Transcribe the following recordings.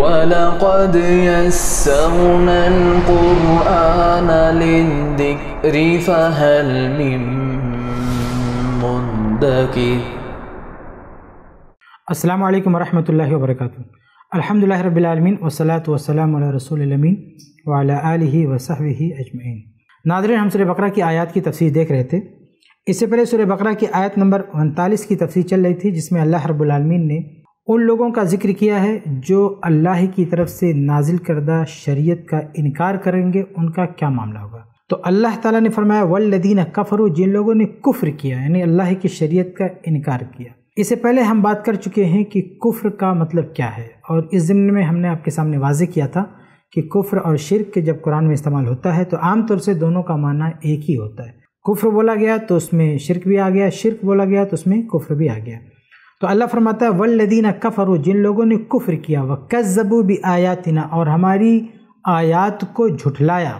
ولقد يسرنا القرآن للذكر فهل من مدكر السلام عليكم ورحمة الله وبركاته الحمد لله رب العالمين والصلاة والسلام على رسول الأمين وعلى آله वसाही Ajman Nadreen हम सूर्य बकरा की आयत की तफसीर देख रहे थे इससे पहले सूर्य बकरा की आयत नंबर उनतालीस की तफसीर चल रही थी जिसमें अल्लाह रब्बुल रबालमीन ने उन लोगों का जिक्र किया है जो अल्लाह की तरफ से नाजिल करदा शरीयत का इनकार करेंगे उनका क्या मामला होगा तो अल्लाह ताला ने फरमाया वल्लदीन कफ़रु जिन लोगों ने कुफ्र किया यानी अल्लाह की शरीयत का इनकार किया इससे पहले हम बात कर चुके हैं कि कुफ्र का मतलब क्या है और इस ज़िम्न में हमने आपके सामने वाजे किया था कि कुफ्र और शिरक के जब कुरान में इस्तेमाल होता है तो आमतौर से दोनों का माना एक ही होता है कुफ्र बोला गया तो उसमें शिरक भी आ गया शिरक बोला गया तो उसमें कुफ्र भी आ गया तो अल्लाह फरमाता है वल्लदीना कफ़र जिन लोगों ने कुफ़र किया व कज़बू भी आयातना और हमारी आयात को झुठलाया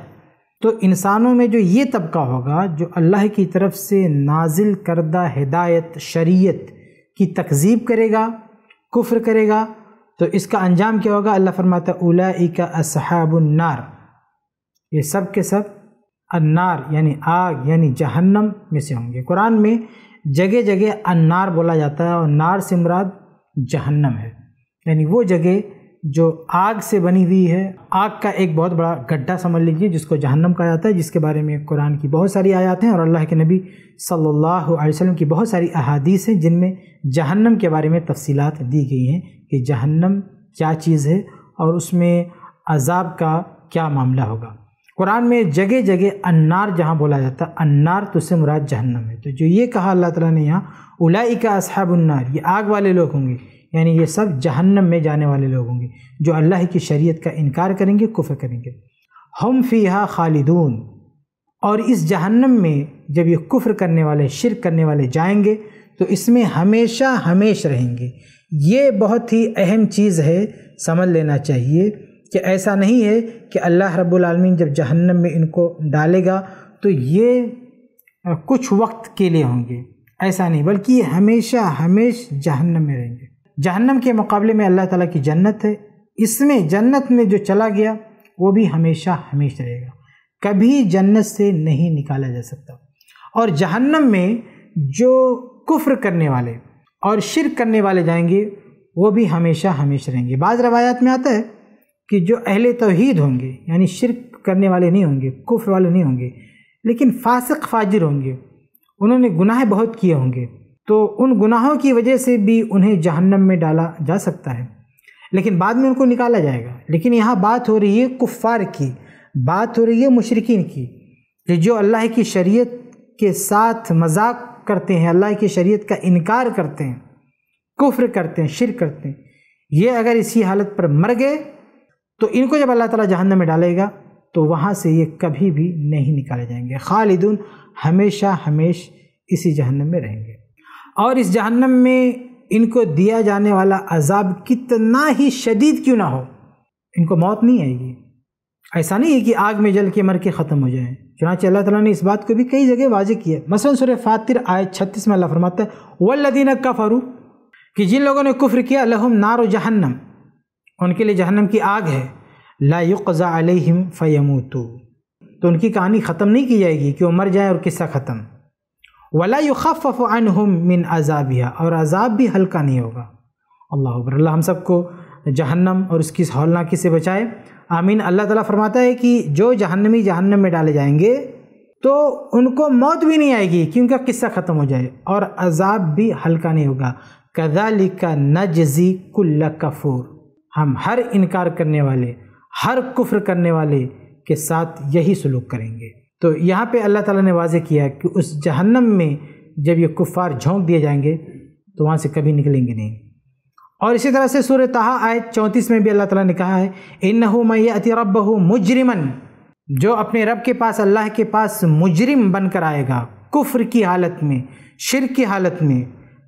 तो इंसानों में जो ये तबका होगा जो अल्लाह की तरफ से नाजिल करदा हिदायत शरीयत की तकजीब करेगा कुफ़्र करेगा तो इसका अंजाम क्या होगा अल्लाह फरमाता उलाइका असहाबुन्नार ये सब के सब अन्नार यानी आग यानी जहन्नम में से होंगे कुरान में जगह जगह अन्नार बोला जाता है और नार से मुराद जहन्नम है यानी वो जगह जो आग से बनी हुई है आग का एक बहुत बड़ा गड्ढा समझ लीजिए जिसको जहन्नम कहा जाता है जिसके बारे में कुरान की बहुत सारी आयात हैं और अल्लाह के नबी सल्लल्लाहु अलैहि वसल्लम की बहुत सारी अहादीस हैं जिनमें जहन्नम के बारे में तफसीलात दी गई हैं कि जहन्नम क्या चीज़ है और उसमें अजाब का क्या मामला होगा कुरान में जगह जगह अन्नार जहाँ बोला जाता है अन्नार तो उससे मुराद जहन्नम है तो जो ये कहा अल्लाह ताला ने यहाँ उलाई का अन्नार ये आग वाले लोग होंगे यानी ये सब जहन्नम में जाने वाले लोग होंगे जो अल्लाह की शरीयत का इनकार करेंगे कुफ़ करेंगे हम फ़ीहा खालिदून और इस जहन्नम में जब ये कुफ़्र करने वाले शिरक करने वाले जाएंगे तो इसमें हमेशा हमेश रहेंगे ये बहुत ही अहम चीज़ है समझ लेना चाहिए कि ऐसा नहीं है कि अल्लाह रब्बुल रबालमीन जब जहन्नम में इनको डालेगा तो ये कुछ वक्त के लिए होंगे ऐसा नहीं बल्कि ये हमेशा हमेश जहन्नम में रहेंगे जहन्नम के मुकाबले में अल्लाह ताला की जन्नत है इसमें जन्नत में जो चला गया वो भी हमेशा हमेश रहेगा कभी जन्नत से नहीं निकाला जा सकता और जहन्नम में जो कुफ्र करने वाले और शिर करने वाले जाएंगे वो भी हमेशा हमेशा रहेंगे बाज़ रवायात में आता है कि जो अहले तोहद होंगे यानी शिरक करने वाले नहीं होंगे कुफ्र वाले नहीं होंगे लेकिन फासक फाजिर होंगे उन्होंने गुनाह बहुत किए होंगे तो उन गुनाहों की वजह से भी उन्हें जहन्नम में डाला जा सकता है लेकिन बाद में उनको निकाला जाएगा लेकिन यहाँ बात हो रही है कुफ़ार की बात हो रही है मुशरकिन की कि जो अल्लाह की शरीयत के साथ मजाक करते हैं अल्लाह की शरीयत का इनकार करते हैं कुफ्र करते हैं शिर करते हैं ये अगर इसी हालत पर मर गए तो इनको जब अल्लाह ताला जहन्नम में डालेगा तो वहाँ से ये कभी भी नहीं निकाले जाएंगे खालिदुन हमेशा हमेश इसी जहन्नम में रहेंगे और इस जहन्नम में इनको दिया जाने वाला अजाब कितना ही शदीद क्यों ना हो इनको मौत नहीं आएगी ऐसा नहीं है कि आग में जल के मर के ख़त्म हो जाएँ चुनाच अल्लाह तला ने इस बात को भी कई जगह वाजे किया मसन सुर फातिर आए छत्तीस में अल्लाह फरमाता है का फ़ारू कि जिन लोगों ने कुफ़्र किया लहम नारो जहन्नम उनके लिए जहन्नम की आग है ला युक़ा अलैहिम फ़यमूतू तो उनकी कहानी ख़त्म नहीं की जाएगी कि वो मर जाए और किस्सा ख़त्म वला युखफ़ मिन अजाबिया और अजाब भी हल्का नहीं होगा अल्लाह अल्लाह हम सबको जहन्नम और उसकी हौलनाकी से बचाए आमीन अल्लाह ताला फरमाता है कि जो जहन्नमी जहन्नम में डाले जाएंगे तो उनको मौत भी नहीं आएगी क्योंकि किस्सा ख़त्म हो जाए और अजाब भी हल्का नहीं होगा कदालिका नजजी कुल्ला कफूर हम हर इनकार करने वाले हर कुफ्र करने वाले के साथ यही सलूक करेंगे तो यहाँ पे अल्लाह ताला ने वाजे किया कि उस जहन्नम में जब ये कुफ़ार झोंक दिए जाएंगे तो वहाँ से कभी निकलेंगे नहीं और इसी तरह से सूर्य तहा आयत चौंतीस में भी अल्लाह ताला ने कहा है इन मैं अति रब मुजरिमन जो अपने रब के पास अल्लाह के पास मुजरिम बनकर आएगा कुफ्र की हालत में शिर की हालत में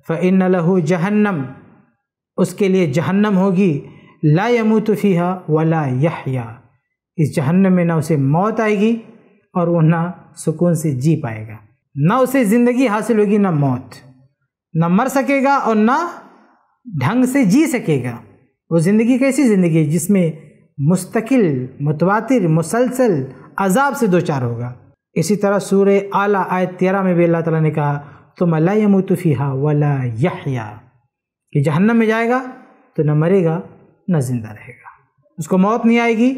फ़ इन लहू जहन्नम उसके लिए जहन्नम होगी ला यमू तफ़ीहा वला यहया इस जहन्नम में ना उसे मौत आएगी और वह ना सुकून से जी पाएगा ना उसे ज़िंदगी हासिल होगी ना मौत ना मर सकेगा और ना ढंग से जी सकेगा वो ज़िंदगी कैसी ज़िंदगी है जिसमें मुस्तकिल मुतवातिर मुसलसल अजाब से दो चार होगा इसी तरह सूर आला आयत तेरह में भी अल्लाह ताला ने कहा तो मला यमूतफ़ी वला यहया कि जहन्नम में जाएगा तो न मरेगा न जिंदा रहेगा उसको मौत नहीं आएगी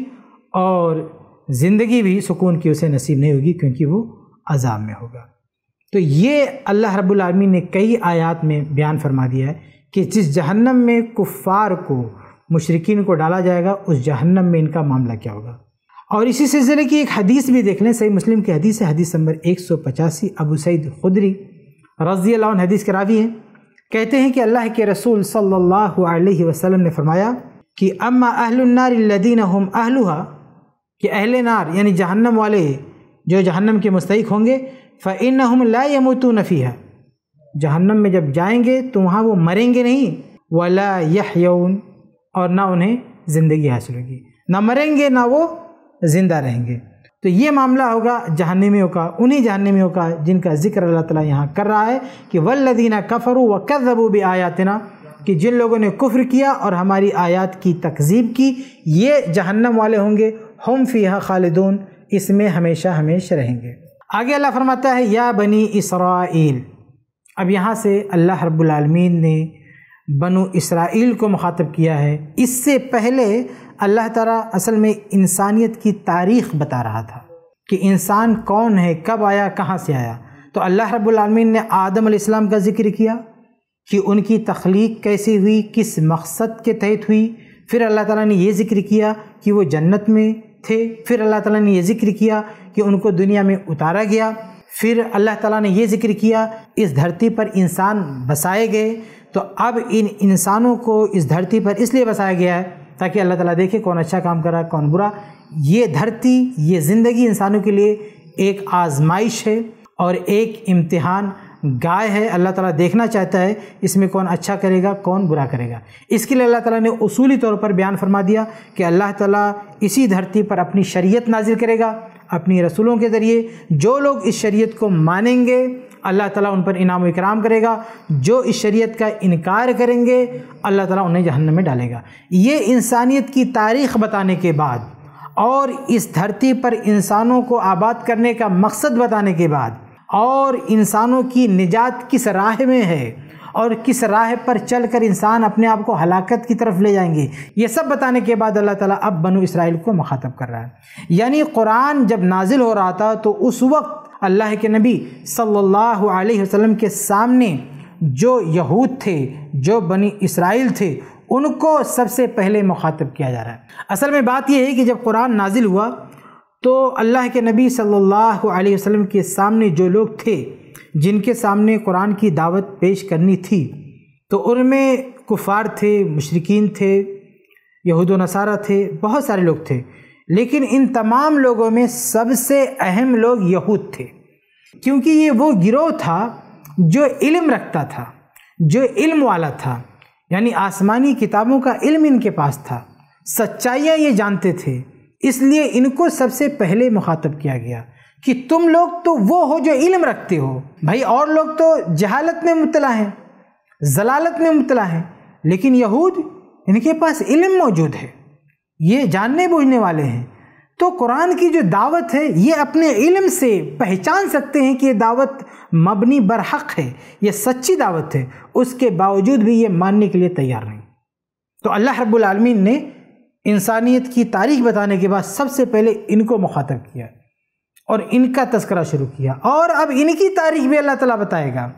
और ज़िंदगी भी सुकून की उसे नसीब नहीं होगी क्योंकि वो अजाब में होगा तो ये अल्लाह रब्बुल ने कई आयात में बयान फरमा दिया है कि जिस जहन्नम में कुफ़ार को मुशरकिन को डाला जाएगा उस जहन्नम में इनका मामला क्या होगा और इसी सिलसिले की एक हदीस भी देख लें सही मुस्लिम की हदीस है हदीस नंबर एक सौ पचासी अबू सईद खुदरी रजी हदीस करावी है कहते हैं कि अल्लाह के रसूल सल्लल्लाहु अलैहि वसल्लम ने फरमाया कि अम्मा अहलनारदीन हम अहलुहा कि अहल नार यानी जहन्नम वाले जो जहन्नम के मुस्तक होंगे फ़िन हम ला तो नफ़ी है जहन्नम में जब जाएंगे तो वहाँ वो मरेंगे नहीं वला यह यौन और ना उन्हें ज़िंदगी हासिल होगी ना मरेंगे ना वो ज़िंदा रहेंगे तो ये मामला होगा जहनमियों का उन्हीं जहनमियों का जिनका जिक्र अल्लाह ताला यहाँ कर रहा है कि वल्लदीना कफ़रू व कज़बू भी आयातना कि जिन लोगों ने कुफ्र किया और हमारी आयत की तकजीब की ये जहन्नम वाले होंगे हम फ़िया खालिदून इसमें हमेशा हमेश रहेंगे आगे अल्लाह फरमाता है या बनी इसराइल अब यहाँ से अल्लाह रब्लमीन ने बनु इसराइल को मुखातब किया है इससे पहले अल्लाह तारा असल में इंसानियत की तारीख बता रहा था कि इंसान कौन है कब आया कहाँ से आया तो अल्लाह रब्लमीन ने आदम का ज़िक्र किया कि उनकी तख्लीक कैसे हुई किस मकसद के तहत हुई फिर अल्लाह ताला ने यह जिक्र किया कि वो जन्नत में थे फिर अल्लाह ताला ने यह जिक्र किया कि उनको दुनिया में उतारा गया फिर अल्लाह ताला ने यह जिक्र किया इस धरती पर इंसान बसाए गए तो अब इन इंसानों को इस धरती पर इसलिए बसाया गया है ताकि अल्लाह ताला देखे कौन अच्छा काम करा कौन बुरा ये धरती ये ज़िंदगी इंसानों के लिए एक आजमाइश है और एक इम्तिहान गाय है अल्लाह ताला देखना चाहता है इसमें कौन अच्छा करेगा कौन बुरा करेगा इसके लिए अल्लाह ताला ने उसूली तौर पर बयान फरमा दिया कि अल्लाह ताला इसी धरती पर अपनी शरीयत नाजिल करेगा अपनी रसूलों के ज़रिए जो लोग इस शरीयत को मानेंगे अल्लाह ताला उन पर इनाम इकराम करेगा जो इस शरीयत का इनकार करेंगे अल्लाह ताला उन्हें जहन्नम में डालेगा ये इंसानियत की तारीख़ बताने के बाद और इस धरती पर इंसानों को आबाद करने का मकसद बताने के बाद और इंसानों की निजात किस राह में है और किस राह पर चलकर इंसान अपने आप को हलाकत की तरफ ले जाएंगे ये सब बताने के बाद अल्लाह ताला अब बनु इसराइल को मुखातब कर रहा है यानी कुरान जब नाजिल हो रहा था तो उस वक्त अल्लाह के नबी सल्लल्लाहु अलैहि वसल्लम के सामने जो यहूद थे जो बनी इसराइल थे उनको सबसे पहले मुखातब किया जा रहा है असल में बात यह है कि जब कुरान नाजिल हुआ तो अल्लाह के नबी सल्लल्लाहु अलैहि वसल्लम के सामने जो लोग थे जिनके सामने कुरान की दावत पेश करनी थी तो उनमें कुफार थे मशरकिन थे यहूद नसारा थे बहुत सारे लोग थे लेकिन इन तमाम लोगों में सबसे अहम लोग यहूद थे क्योंकि ये वो गिरोह था जो इल्म रखता था जो इल्म वाला था यानी आसमानी किताबों का इल्म इनके पास था सच्चाइयाँ ये जानते थे इसलिए इनको सबसे पहले मुखातब किया गया कि तुम लोग तो वो हो जो इल्म रखते हो भाई और लोग तो जहालत में मुबला हैं जलालत में मुबला हैं लेकिन यहूद इनके पास इल्म मौजूद है ये जानने बूझने वाले हैं तो कुरान की जो दावत है ये अपने इल्म से पहचान सकते हैं कि ये दावत मबनी बरहक़ है ये सच्ची दावत है उसके बावजूद भी ये मानने के लिए तैयार नहीं तो अल्लाह रब्बुल रबालमीन ने इंसानियत की तारीख बताने के बाद सबसे पहले इनको मुखातब किया और इनका तस्करा शुरू किया और अब इनकी तारीख भी अल्लाह ताला बताएगा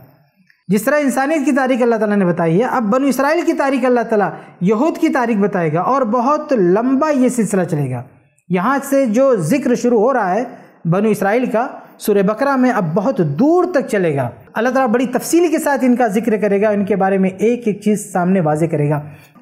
जिस तरह इंसानियत की तारीख अल्लाह ताला ने बताई है अब बन इसराइल की तारीख अल्लाह ताला यहूद की तारीख बताएगा और बहुत लंबा ये सिलसिला चलेगा यहाँ से जो जिक्र शुरू हो रहा है बन इसराइल का सूर्य बकरा में अब बहुत दूर तक चलेगा अल्लाह ताला बड़ी तफसील के साथ इनका जिक्र करेगा इनके बारे में एक एक चीज़ सामने वाजे करेगा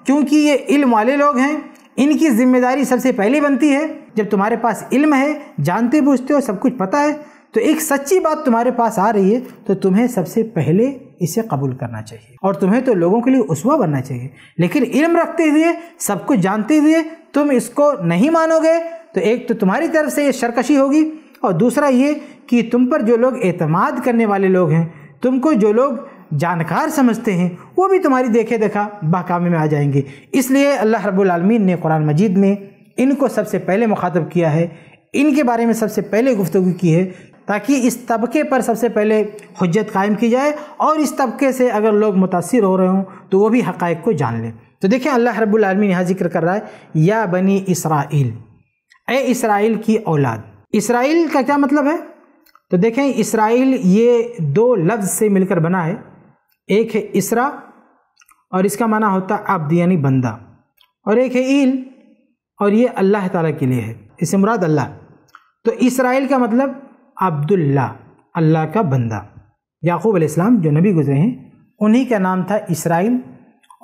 क्योंकि ये इल्म वाले लोग हैं इनकी जिम्मेदारी सबसे पहले बनती है जब तुम्हारे पास इल्म है जानते बूझते हो सब कुछ पता है तो एक सच्ची बात तुम्हारे पास आ रही है तो तुम्हें सबसे पहले इसे कबूल करना चाहिए और तुम्हें तो लोगों के लिए उसवा बनना चाहिए लेकिन इल्म रखते हुए सब कुछ जानते हुए तुम इसको नहीं मानोगे तो एक तो तुम्हारी तरफ से ये सरकशी होगी और दूसरा ये कि तुम पर जो लोग एतमाद करने वाले लोग हैं तुमको जो लोग जानकार समझते हैं वो भी तुम्हारी देखे देखा बहकामे में आ जाएंगे इसलिए अल्लाह रबालमीन ने कुरान मजीद में इनको सबसे पहले मुखातब किया है इनके बारे में सबसे पहले गुफ्तु की है ताकि इस तबके पर सबसे पहले हजत कायम की जाए और इस तबके से अगर लोग मुतासर हो रहे हों तो वो भी हक़ को जान लें तो देखें अल्लाह रबालमीन यहाँ जिक्र कर रहा है या बनी इसराइल ए इसराइल की औलाद इसराइल का क्या मतलब है तो देखें इसराइल ये दो लफ्ज़ से मिलकर बना है एक है इसरा और इसका माना होता है आब्द यानी बंदा और एक है ईल और ये अल्लाह ताला के लिए है इसे मुराद अल्लाह तो इसराइल का मतलब अब्दुल्ला अल्लाह का बंदा याकूब अलैहिस्सलाम जो नबी गुजरे हैं उन्हीं का नाम था इसराइल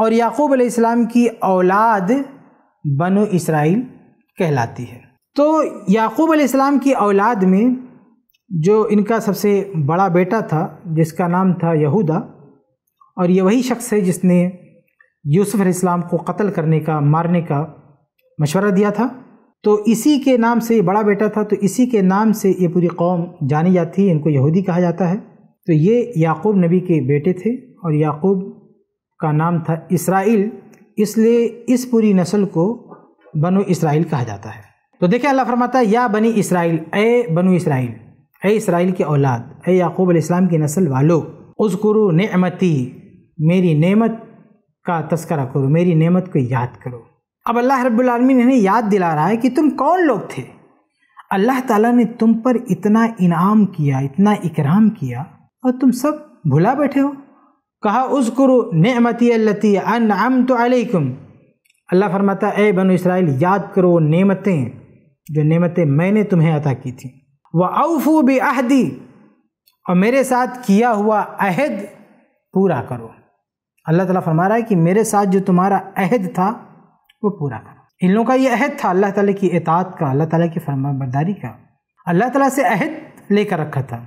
और याकूब अलैहिस्सलाम की औलाद बनो इसराइल कहलाती है तो याकूब अलैहिस्सलाम की औलाद में जो इनका सबसे बड़ा बेटा था जिसका नाम था यहूदा और ये वही शख्स है जिसने यूसुफ इस्लाम को कत्ल करने का मारने का मशवरा दिया था तो इसी के नाम से ये बड़ा बेटा था तो इसी के नाम से ये पूरी कौम जानी जाती है इनको यहूदी कहा जाता है तो ये याकूब नबी के बेटे थे और याकूब का नाम था इसराइल इसलिए इस पूरी नस्ल को बनो इसराइल कहा जाता है तो देखिए अल्लाह फरमाता है या बनी इसराइल ए बनो इसराइल ए इसराइल के औलाद ए याकूब इस्लाम की नस्ल वालो उसकुरु नमती मेरी नेमत का तस्करा करो मेरी नेमत को याद करो अब अल्लाह रब्लमी ने याद दिला रहा है कि तुम कौन लोग थे अल्लाह ताला ने तुम पर इतना इनाम किया इतना इकराम किया और तुम सब भुला बैठे हो कहा उस गुरु नमती अल्लती अन अम तो अलैकुम अल्लाह फरमाता ए बनो इसराइल याद करो वो नेमतें जो नेमतें मैंने तुम्हें अता की थी वह अवफू भी अहदी और मेरे साथ किया हुआ अहद पूरा करो अल्लाह ताला फरमा रहा है कि मेरे साथ जो तुम्हारा अहद था वो पूरा करो इन लोगों का ये अहद था अल्लाह ताला की इतात का अल्लाह ताला की फरमाबरदारी का अल्लाह ताला से अहद लेकर रखा था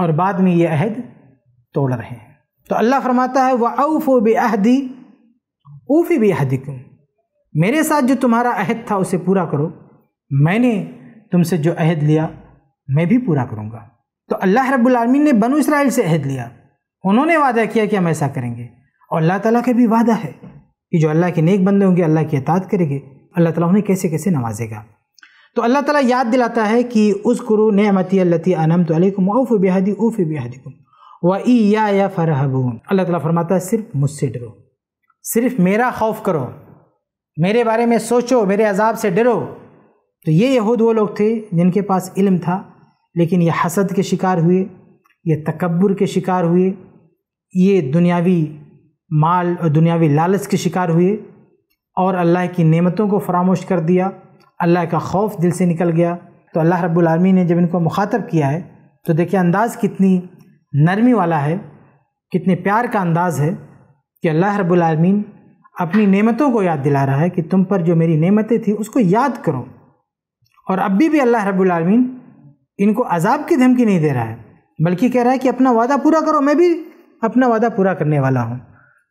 और बाद में ये अहद तोड़ रहे हैं तो अल्लाह फरमाता है वह औफ बेअहदी ऊफ़ी बेअहदिकुम मेरे साथ जो तुम्हारा अहद था उसे पूरा करो मैंने तुमसे जो अहद लिया मैं भी पूरा करूँगा तो अल्लाह रब्बुल रबालमीन ने बनु इसराइल से अहद लिया उन्होंने वादा किया कि हम ऐसा करेंगे और अल्लाह ताला का भी वादा है कि जो अल्लाह के नेक बंदे होंगे अल्लाह की अतात करेंगे अल्लाह ताला उन्हें कैसे कैसे नवाजेगा तो अल्लाह ताला याद दिलाता है कि उस कुरु नमती अल्लती अनम तो उफ़ बेहदी उफ़ बेहदीकुम व ई या या फ़रहबून अल्लाह ताला फरमाता है सिर्फ मुझसे डरो सिर्फ मेरा खौफ करो मेरे बारे में सोचो मेरे अजाब से डरो तो ये यहूद वो लोग थे जिनके पास इल्म था लेकिन ये हसद के शिकार हुए ये तकबर के शिकार हुए ये दुनियावी माल और दुनियावी लालच के शिकार हुए और अल्लाह की नेमतों को फरामोश कर दिया अल्लाह का खौफ दिल से निकल गया तो अल्लाह रब्बुल ने जब इनको मुखातब किया है तो देखिए अंदाज़ कितनी नरमी वाला है कितने प्यार का अंदाज़ है कि अल्लाह रब्बुल अपनी नेमतों को याद दिला रहा है कि तुम पर जो मेरी नेमतें थी उसको याद करो और अभी भी अल्लाह रब्बुल इनको अजाब की धमकी नहीं दे रहा है बल्कि कह रहा है कि अपना वादा पूरा करो मैं भी अपना वादा पूरा करने वाला हूँ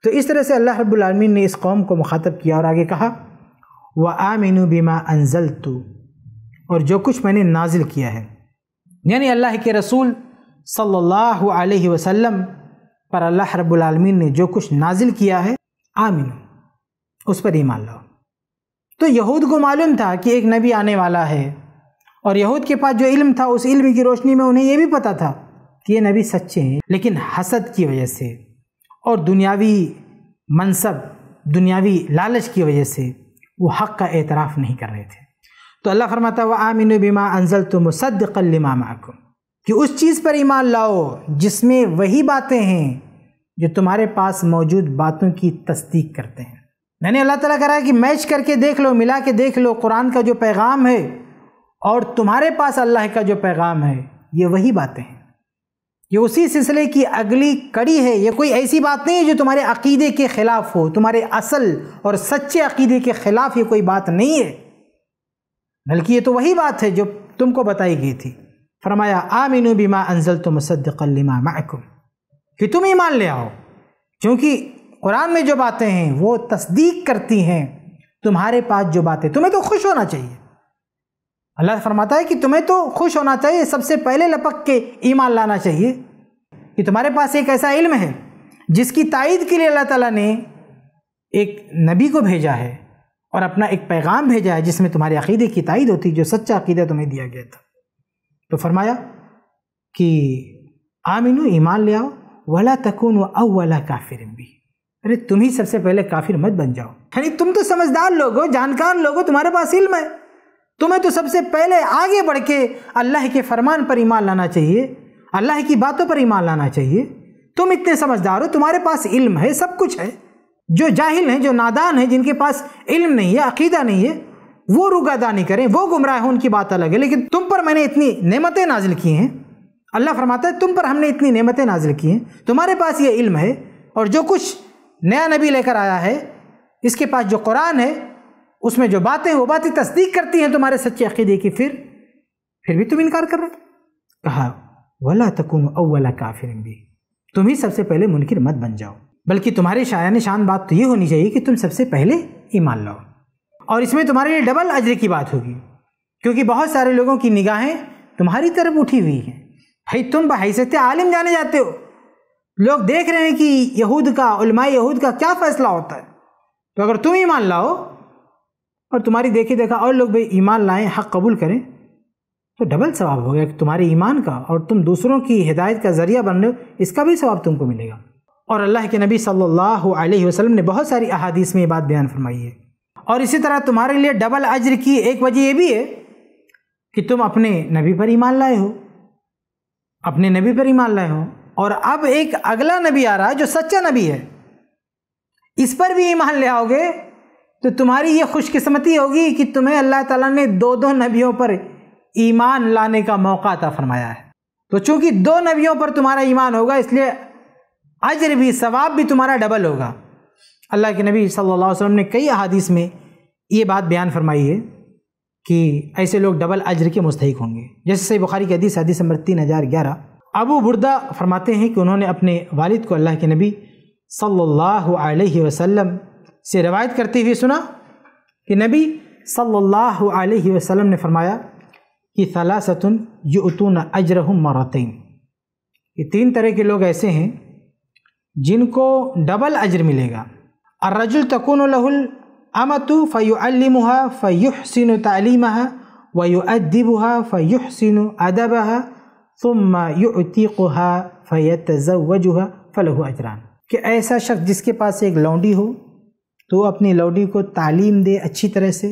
तो इस तरह से अल्लाह रब्लमीन ने इस कौम को मुखातब किया और आगे कहा व आमिन बीमा अनजल तो और जो कुछ मैंने नाजिल किया है यानी अल्लाह के रसूल सल्लल्लाहु अलैहि वसल्लम पर अल्लाह रब्लमीन ने जो कुछ नाजिल किया है आमिन उस पर ईमान लाओ तो यहूद को मालूम था कि एक नबी आने वाला है और यहूद के पास जो इल्म था उस इल्म की रोशनी में उन्हें यह भी पता था कि ये नबी सच्चे हैं लेकिन हसद की वजह से और दुनियावी मनसब दुनियावी लालच की वजह से वो हक़ का एतराफ़ नहीं कर रहे थे तो अल्लाह फरमाता व आमिन बीमा अनजल तो मुसद्दमा माकुम कि उस चीज़ पर ईमान लाओ जिसमें वही बातें हैं जो तुम्हारे पास मौजूद बातों की तस्दीक करते हैं मैंने अल्लाह ताला करा कि मैच करके देख लो मिला के देख लो कुरान का जो पैगाम है और तुम्हारे पास अल्लाह का जो पैगाम है ये वही बातें हैं ये उसी सिलसिले की अगली कड़ी है ये कोई ऐसी बात नहीं है जो तुम्हारे अकीदे के ख़िलाफ़ हो तुम्हारे असल और सच्चे अकीदे के ख़िलाफ़ ये कोई बात नहीं है बल्कि ये तो वही बात है जो तुमको बताई गई थी फरमाया आमिन बिमा अनजल तो मुसद्दकलिमा महकुम कि तुम मान ले आओ क्योंकि कुरान में जो बातें हैं वो तस्दीक करती हैं तुम्हारे पास जो बातें तुम्हें तो खुश होना चाहिए अल्लाह फरमाता है कि तुम्हें तो खुश होना चाहिए सबसे पहले लपक के ईमान लाना चाहिए कि तुम्हारे पास एक ऐसा इल्म है जिसकी तायद के लिए अल्लाह ताला ने एक नबी को भेजा है और अपना एक पैगाम भेजा है जिसमें तुम्हारे अकीदे की तायद होती जो सच्चा अकीदा तुम्हें दिया गया था तो फरमाया कि आमिनू ईमान ले आओ वला तकून अवला काफिर भी अरे तुम ही सबसे पहले काफिर मत बन जाओ यानी तुम तो समझदार लोग हो जानकार लोग हो तुम्हारे पास इल्म है तुम्हें तो सबसे पहले आगे बढ़ के अल्लाह के फरमान पर ईमान लाना चाहिए अल्लाह की बातों पर ईमान लाना चाहिए तुम इतने समझदार हो तुम्हारे पास इल्म है सब कुछ है जो जाहिल हैं जो नादान हैं जिनके पास इल्म नहीं है अकीदा नहीं है वो नहीं करें वो गुमराह हो उनकी बात अलग है लेकिन तुम पर मैंने इतनी नेमतें नाजिल की हैं अल्लाह फरमाता है तुम पर हमने इतनी नेमतें नाजिल की हैं तुम्हारे पास ये इल्म है और जो कुछ नया नबी लेकर आया है इसके पास जो कुरान है उसमें जो बातें वो बातें तस्दीक करती हैं तुम्हारे सच्चे अकीदे की फिर फिर भी तुम इनकार कर रहे हो कहा वला तकुन अवला काफिर भी तुम ही सबसे पहले मुनकिर मत बन जाओ बल्कि तुम्हारी शायन शान बात तो ये होनी चाहिए कि तुम सबसे पहले ईमान लाओ और इसमें तुम्हारे लिए डबल अजर की बात होगी क्योंकि बहुत सारे लोगों की निगाहें तुम्हारी तरफ उठी हुई हैं भाई तुम सत्य आलिम जाने जाते हो लोग देख रहे हैं कि यहूद का उलमा यहूद का क्या फ़ैसला होता है तो अगर तुम ईमान लाओ और तुम्हारी देखी देखा और लोग भी ईमान लाएं हक कबूल करें तो डबल सवाब हो गया तुम्हारे ईमान का और तुम दूसरों की हिदायत का ज़रिया बन रहे हो इसका भी सवाब तुमको मिलेगा और अल्लाह के नबी सल्लल्लाहु अलैहि वसल्लम ने बहुत सारी अहादीस में ये बात बयान फरमाई है और इसी तरह तुम्हारे लिए डबल अज्र की एक वजह यह भी है कि तुम अपने नबी पर ईमान लाए हो अपने नबी पर ईमान लाए हो और अब एक अगला नबी आ रहा है जो सच्चा नबी है इस पर भी ईमान ले आओगे तो तुम्हारी ये खुशकिस्मती होगी कि तुम्हें अल्लाह ताला ने दो दो नबियों पर ईमान लाने का मौका अता फरमाया है तो चूंकि दो नबियों पर तुम्हारा ईमान होगा इसलिए अजर भी सवाब भी तुम्हारा डबल होगा अल्लाह के नबी सल्लल्लाहु अलैहि वसल्लम ने कई अहादीस में ये बात बयान फरमाई है कि ऐसे लोग डबल अजर के मुस्तक होंगे जैसे सही बुखारी की हदीस हदीस नंबर तीन हज़ार ग्यारह अबू बुरदा फरमाते हैं कि उन्होंने अपने वालिद को अल्लाह के नबी सल्लल्लाहु अलैहि वसल्लम से रवायत करते हुए सुना कि नबी सल्लल्लाहु अलैहि वसल्लम ने फरमाया कि सलासतुन युतून अजरहुम मरातिन ये तीन तरह के लोग ऐसे हैं जिनको डबल अजर मिलेगा अर्रजुल तकुन लहुल अमतु फ़युअल्लिमुहा फ़युहसिन तालीमहा वयुअद्दिबुहा फ़युहसिन अदबहा ثم युतीक़ुहा फ़यतज़वजुहा फ़लहु अजरान कि ऐसा शख्स जिसके पास एक लौंडी हो तो अपनी लौडी को तालीम दे अच्छी तरह से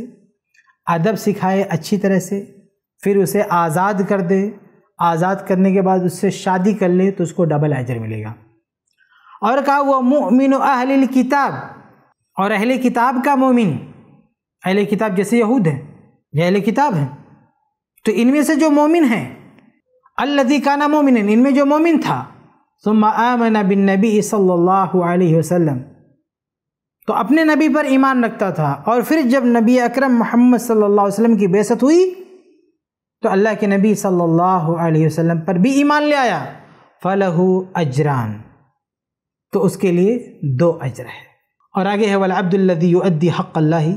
अदब सिखाए अच्छी तरह से फिर उसे आज़ाद कर दे आज़ाद करने के बाद उससे शादी कर ले तो उसको डबल अजर मिलेगा और कहा वह मोमिन अहल किताब और अहल किताब का मोमिन अहल किताब जैसे यहूद हैं यह अहल किताब हैं तो इनमें से जो मोमिन हैं अल्लदी काना मोमिन इनमें जो मोमिन था सुम आमना बिन नबी सल्लल्लाहु अलैहि वसल्लम तो अपने नबी पर ईमान रखता था और फिर जब नबी अकरम मोहम्मद सल्लल्लाहु अलैहि वसल्लम की बेसत हुई तो अल्लाह के नबी सल्लल्लाहु अलैहि वसल्लम पर भी ईमान ले आया फ़लहू अजरान तो उसके लिए दो अजर है और आगे है वाला अब्दुल्लदी हक़ अल्लाह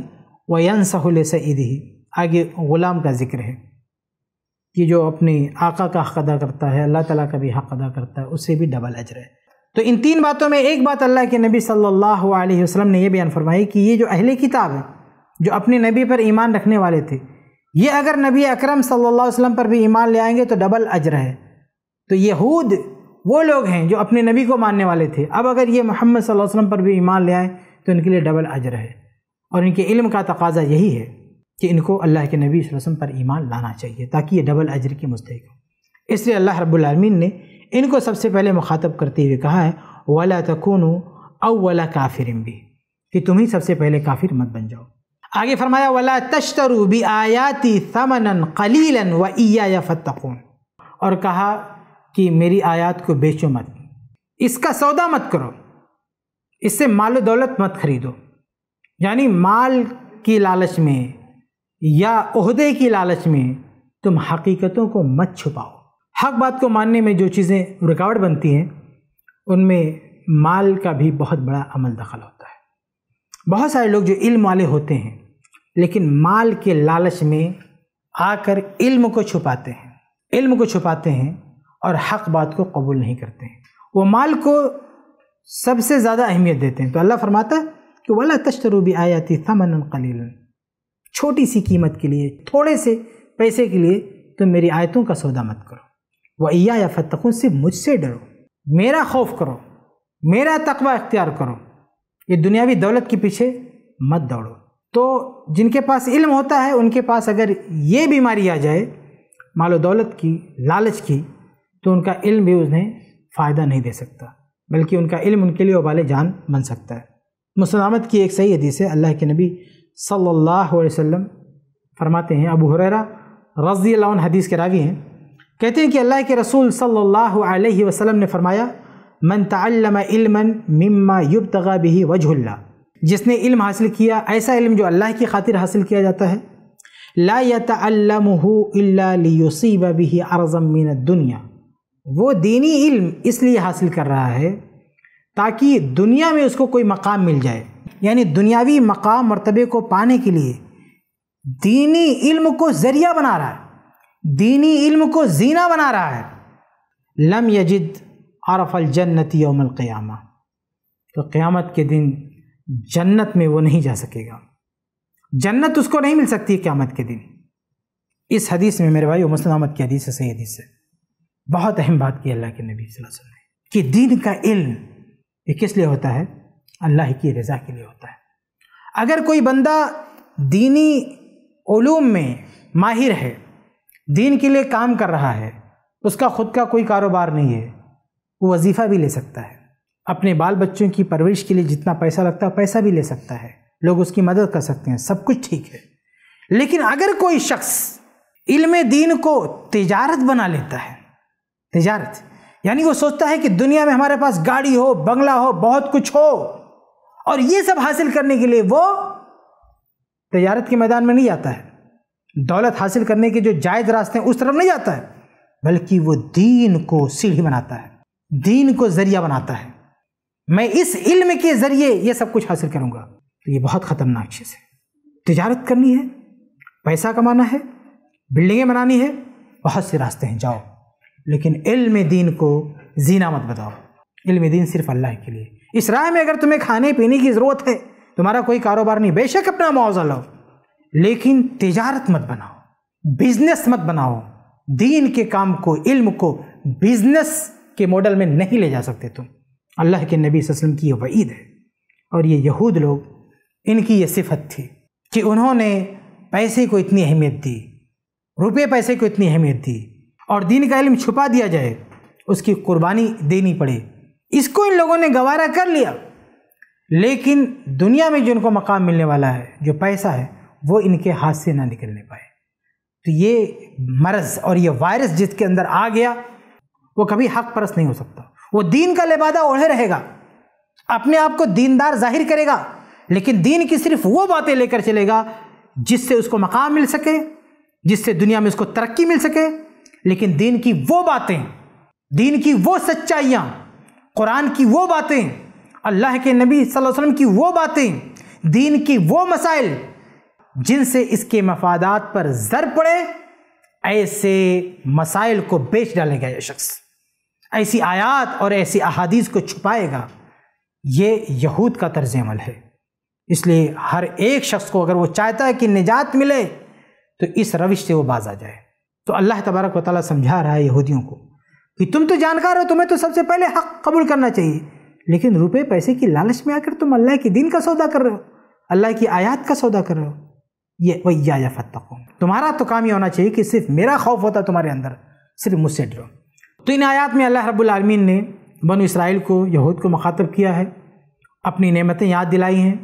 वनसहुल सईदी आगे ग़ुलाम का जिक्र है कि जो अपने आका का हक़ अदा करता है अल्लाह ताला का भी हक़ अदा करता है उससे भी डबल अजर है तो इन तीन बातों में एक बात अल्लाह के नबी सल्लल्लाहु अलैहि वसल्लम ने यह बयान फरमाई कि ये जो अहले किताब है जो अपने नबी पर ईमान रखने वाले थे ये अगर नबी अकरम सल्लल्लाहु अलैहि वसल्लम पर भी ईमान ले आएंगे तो डबल अजर है तो यहूद वो लोग हैं जो अपने नबी को मानने वाले थे अब अगर ये मोहम्मद सल्लल्लाहु अलैहि वसल्लम पर भी ईमान ले आए तो इनके लिए डबल अजर है और इनके इल्म का तकाजा यही है कि इनको अल्लाह के नबी वसल्लम पर ईमान लाना चाहिए ताकि ये डबल अजर के मुस्तक हो इसलिए अल्लाह रब्बुल ने इनको सबसे पहले मुखातब करते हुए कहा है वाला तकून अवला काफिर भी कि तुम ही सबसे पहले काफिर मत बन जाओ आगे फरमाया वाला तश्तरु भी आयाती समनन कलीलन व ईया या फतकून और कहा कि मेरी आयात को बेचो मत इसका सौदा मत करो इससे माल दौलत मत खरीदो यानी माल की लालच में या ओहदे की लालच में तुम हकीकतों को मत छुपाओ हक बात को मानने में जो चीज़ें रुकावट बनती हैं उनमें माल का भी बहुत बड़ा अमल दखल होता है बहुत सारे लोग जो इल्म वाले होते हैं लेकिन माल के लालच में आकर इल्म को छुपाते हैं इल्म को छुपाते हैं और हक बात को कबूल नहीं करते हैं वो माल को सबसे ज़्यादा अहमियत देते हैं तो अल्लाह फरमाता है कि वाला तश्तरूबी आयाती थमन कलील छोटी सी कीमत के लिए थोड़े से पैसे के लिए तुम मेरी आयतों का सौदा मत करो वैया या फतखुन सिर्फ मुझसे डरो मेरा खौफ करो मेरा तकवा इख्तियार करो ये दुनियावी दौलत के पीछे मत दौड़ो तो जिनके पास इल्म होता है उनके पास अगर ये बीमारी आ जाए मालो दौलत की लालच की तो उनका इल्म भी उन्हें फ़ायदा नहीं दे सकता बल्कि उनका इल्म उनके लिए उबाल जान बन सकता है मुसलामत की एक सही हदीस है अल्लाह के नबी सल्लल्लाहु अलैहि वसल्लम फरमाते हैं अबू हुररा रज़ी हदीस के रावी हैं कहते हैं कि अल्लाह के रसूल सल्लल्लाहु अलैहि वसल्लम ने फरमाया मन तल्लम इल्मन मिम्मा युब तगा बिही वजहुल्ला जिसने इल्म हासिल किया ऐसा इल्म जो अल्लाह की खातिर हासिल किया जाता है ला यतमूसीब बिही अरज़मिन दुनिया वो दीनी इल्म इसलिए हासिल कर रहा है ताकि दुनिया में उसको कोई मकाम मिल जाए यानी दुनियावी मकाम मरतबे को पाने के लिए दीनी इल्म को ज़रिया बना रहा है दीनी इल्म को जीना बना रहा है लम यजिद आरफल जन्नत योमल क़यामा तो क़यामत के दिन जन्नत में वो नहीं जा सकेगा जन्नत उसको नहीं मिल सकती क़्यामत के दिन इस हदीस में मेरे भाई मुस्लिम अहमद की हदीस है सही हदीस है बहुत अहम बात की अल्लाह के नबी वसल्लम ने कि दीन का इल्म ये किस लिए होता है अल्लाह की रज़ा के लिए होता है अगर कोई बंदा दीनी ओलूम में माहिर है दीन के लिए काम कर रहा है उसका खुद का कोई कारोबार नहीं है वो वजीफ़ा भी ले सकता है अपने बाल बच्चों की परवरिश के लिए जितना पैसा लगता है पैसा भी ले सकता है लोग उसकी मदद कर सकते हैं सब कुछ ठीक है लेकिन अगर कोई शख्स इल्म दीन को तजारत बना लेता है तजारत यानी वो सोचता है कि दुनिया में हमारे पास गाड़ी हो बंगला हो बहुत कुछ हो और ये सब हासिल करने के लिए वो तजारत के मैदान में नहीं आता है दौलत हासिल करने के जो जायज़ रास्ते हैं उस तरफ नहीं जाता है बल्कि वो दीन को सीढ़ी बनाता है दीन को ज़रिया बनाता है मैं इस इल्म के ज़रिए ये सब कुछ हासिल करूँगा तो ये बहुत ख़तरनाक चीज़ है तजारत करनी है पैसा कमाना है बिल्डिंगें बनानी है बहुत से रास्ते हैं जाओ लेकिन इल्म दीन को जीना मत बताओ इल्म दीन सिर्फ अल्लाह के लिए इस राय में अगर तुम्हें खाने पीने की ज़रूरत है तुम्हारा कोई कारोबार नहीं बेशक अपना मुआवजा लाओ लेकिन तिजारत मत बनाओ बिजनेस मत बनाओ दीन के काम को इल्म को बिजनेस के मॉडल में नहीं ले जा सकते तुम अल्लाह के नबी वसल्लम की यह वईद है और ये यहूद लोग इनकी ये सिफत थी कि उन्होंने पैसे को इतनी अहमियत दी रुपये पैसे को इतनी अहमियत दी और दीन का इल्म छुपा दिया जाए उसकी कुर्बानी देनी पड़े इसको इन लोगों ने गवारा कर लिया लेकिन दुनिया में जो इनको मकाम मिलने वाला है जो पैसा है वो इनके हाथ से ना निकलने पाए तो ये मरज़ और ये वायरस जिसके अंदर आ गया वो कभी हक परस नहीं हो सकता वो दीन का लिबादा ओढ़े रहेगा अपने आप को दीनदार जाहिर करेगा लेकिन दीन की सिर्फ वो बातें लेकर चलेगा जिससे उसको मकाम मिल सके जिससे दुनिया में उसको तरक्की मिल सके लेकिन दीन की वो बातें दीन की वो सच्चाइयाँ कुरान की वो बातें अल्लाह के नबी वसल्लम की वो बातें दीन की वो मसाइल जिनसे इसके मफादात पर जर पड़े ऐसे मसाइल को बेच डालेगा यह शख्स ऐसी आयात और ऐसी अहादीस को छुपाएगा ये यहूद का तर्ज अमल है इसलिए हर एक शख्स को अगर वो चाहता है कि निजात मिले तो इस रविश से वो बाज आ जाए तो अल्लाह तबारक वाली समझा रहा है यहूदियों को कि तुम तो जानकार हो तुम्हें तो सबसे पहले हक कबूल करना चाहिए लेकिन रुपए पैसे की लालच में आकर तुम अल्लाह के दिन का सौदा कर रहे हो अल्लाह की आयात का सौदा कर रहे हो ये वैया या फतकों तुम्हारा तो काम ये होना चाहिए कि सिर्फ मेरा खौफ होता है तुम्हारे अंदर सिर्फ मुझसे डरो तो इन आयात में अल्लाह रब्बुल रबालमीन ने बन इसराइल को यहूद को मुखातब किया है अपनी नेमतें याद दिलाई हैं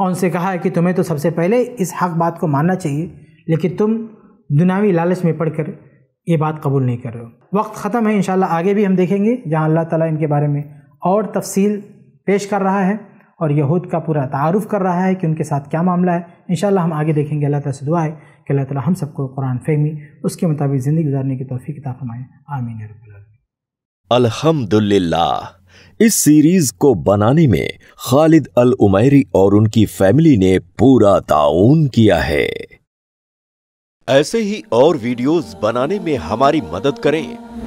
और उनसे कहा है कि तुम्हें तो सबसे पहले इस हक बात को मानना चाहिए लेकिन तुम दुनावी लालच में पढ़ कर ये बात कबूल नहीं कर रहे हो वक्त ख़त्म है इन आगे भी हम देखेंगे जहाँ अल्लाह ताला इनके बारे में और तफसील पेश कर रहा है और यहूद का पूरा तारफ़ कर रहा है कि उनके साथ क्या मामला है इन हम आगे देखेंगे अल्लाह तला से दुआ है कि अल्लाह ताला हम सबको कुरान फेमी उसके मुताबिक ज़िंदगी गुजारने की तोफ़ी किताब फरमाएँ आमीन अलहमदुल्ला इस सीरीज को बनाने में खालिद अल उमैरी और उनकी फैमिली ने पूरा ताउन किया है ऐसे ही और वीडियोस बनाने में हमारी मदद करें